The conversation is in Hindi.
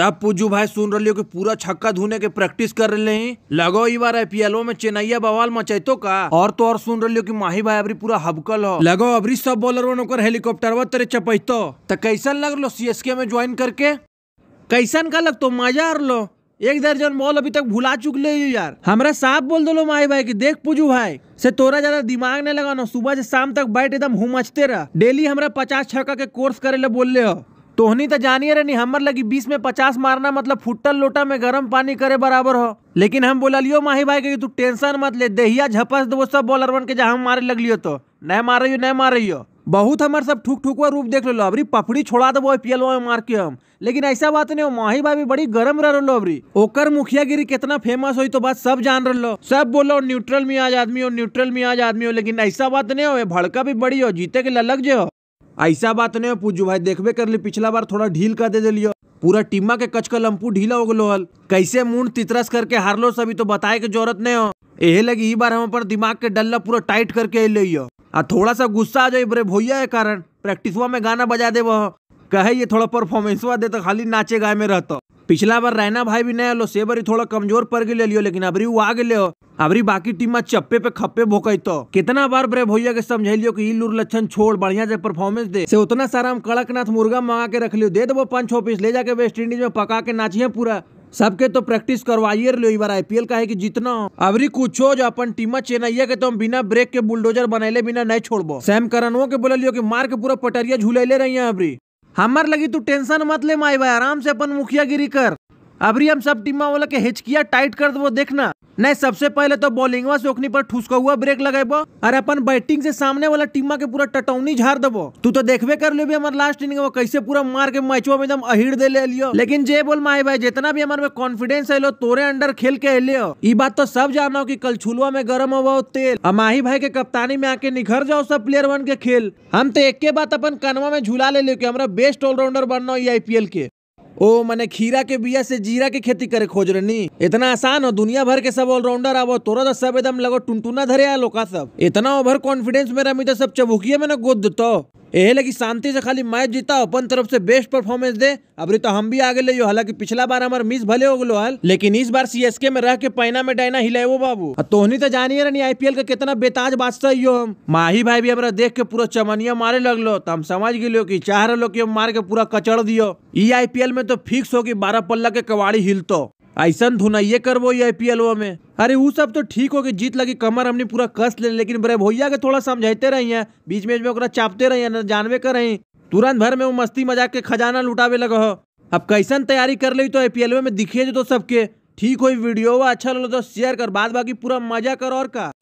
तब पूजू भाई सुन रही हो कि पूरा छक्का धुने के प्रैक्टिस कर रहे हैं लगो ई बार आईपीएलओ में चेन्नैया बवाल मचैतो का और तो और सुन रही हो कि माही भाई अभी पूरा हबकल हो लगो अभी सब बॉलर हेलीकॉप्टर तेरे चपैतो तो कैसन लग लो सी में ज्वाइन करके कैसन का लग तो मजा आ लो एक दर्जन बॉल अभी तक भुला चुकले यार हमारा साफ बोल दो माही भाई की देख पूजू भाई से तोरा ज्यादा दिमाग नहीं लगाना सुबह से शाम तक बैठ एकदम हुमचते रह डेली हमारा पचास छक्का के कोर्स करे ले बोल ले हो तोहनी तो जानिए रही हमर लगी बीस में पचास मारना मतलब फुटल लोटा में गर्म पानी करे बराबर हो लेकिन हम बोला लियो माही भाई के तू टेंशन मत ले दहिया झपस दो सब बन के जहाँ हम मारे लग लियो तो नहीं मार रही हो नहीं मार रही हो बहुत हमारे सब ठुक ठुकवा रूप देख लो अबरी पपड़ी छोड़ा दबो पी एल में मार के हम लेकिन ऐसा बात नहीं हो माही भाई बड़ी गरम रह रहा अबरी ओकर मुखियागिरी कितना फेमस हो तो बात सब जान लो सब बोलो न्यूट्रल में आज आदमी हो न्यूट्रल में आज आदमी हो लेकिन ऐसा बात नहीं हो भड़का भी बड़ी हो जीते के लग जे हो ऐसा बात नहीं पूजू भाई देखबे कर ली पिछला बार थोड़ा ढील कर दे दिलियो पूरा टीमा के कच का लंपू ढीला हो गलो हल कैसे मुंड तितरस करके हारलो सभी तो बताए के जरूरत नहीं हो यही लगी ई बार हम अपन दिमाग के डल्ला पूरा टाइट करके लियो आ थोड़ा सा गुस्सा आ जाए बरे भैया है कारण प्रैक्टिसवा में गाना बजा देव कहे ये थोड़ा परफॉर्मेंसवा दे तो खाली नाचे गाय में रहता पिछला बार रैना भाई भी नहीं हलो से बरी थोड़ा कमजोर पड़ गए लियो लेकिन अभी वो आ गए हो अभी बाकी टीम में चप्पे पे खप्पे भोकई तो कितना बार ब्रे भैया के लियो की लूर लक्षण छोड़ बढ़िया से परफॉर्मेंस दे से उतना सारा हम कड़कनाथ मुर्गा मंगा के रख लियो दे दो पंच ऑफिस ले जाके वेस्ट इंडीज में पका के नाचिए पूरा सबके तो प्रैक्टिस करवाइये लो बार आईपीएल का है कि जितना अभी कुछ जो अपन टीम चेन्नैया के तुम तो बिना ब्रेक के बुलडोजर बनैले बिना नहीं छोड़बो सैम करनो के लियो कि मार के पूरा पटरिया झूले रही है अभी हमार लगी तू टेंशन मत ले माई भाई आराम से अपन मुखिया गिरी कर अभी हम सब टीमा वाला के हिचकिया टाइट कर दो देखना नहीं सबसे पहले तो बॉलिंगवा सोखनी पर ठुसका हुआ ब्रेक लगेबो और अपन बैटिंग से सामने वाला टीमा के पूरा टटौनी झाड़ देबो तू तो देखे कर भी हमारे लास्ट इनिंग में कैसे पूरा मार के मैचवा में एकदम अहिर दे ले लियो लेकिन जे बोल माए भाई जितना भी हमारे में कॉन्फिडेंस है तोरे अंडर खेल के अले ई बात तो सब जानो की कल छुलवा में गर्म हो तेल और माही भाई के कप्तानी में आके निखर जाओ सब प्लेयर वन के खेल हम तो एक के बात अपन कनवा में झूला ले लियो की हमारा बेस्ट ऑलराउंडर बनना है आईपीएल के ओ मने खीरा के बिया से जीरा के खेती करे खोज रहनी इतना आसान हो दुनिया भर के सब ऑलराउंडर आबो तोरा तो सब एकदम लगो टुनटुना धरे आ लोका सब इतना ओवर कॉन्फिडेंस में मित्र तो सब चबुकिया में ना गोद देतो एहले की शांति से खाली मैच जीता अपन तरफ से बेस्ट परफॉर्मेंस दे अभी तो हम भी आगे ले हालांकि पिछला बार हमारे मिस भले हो गलो हल लेकिन इस बार सीएसके में रह के पैना में डायना वो बाबू तोहनी तो जानिए रही आईपीएल का कितना बेताज बात हो हम माही भाई भी हमारा देख के पूरा चमनिया मारे लगलो तो हम समझ गए की चाह रहे लोग मार के पूरा कचड़ दियो ई आई में तो फिक्स होगी बारह पल्ला के कवाड़ी हिलतो ऐसा धुनाइये करबो ये आई में अरे वो सब तो ठीक हो गए जीत लगी कमर हमने पूरा कस ले लेकिन बड़े भैया के थोड़ा समझाते रही है बीच बीच में चापते रही है जानवे कर रही तुरंत भर में वो मस्ती मजाक के खजाना लुटावे लगा हो अब कैसन तैयारी कर ली तो आई में दिखे जो तो सबके ठीक हो वीडियो अच्छा लगे तो शेयर कर बाद बाकी पूरा मजा कर और का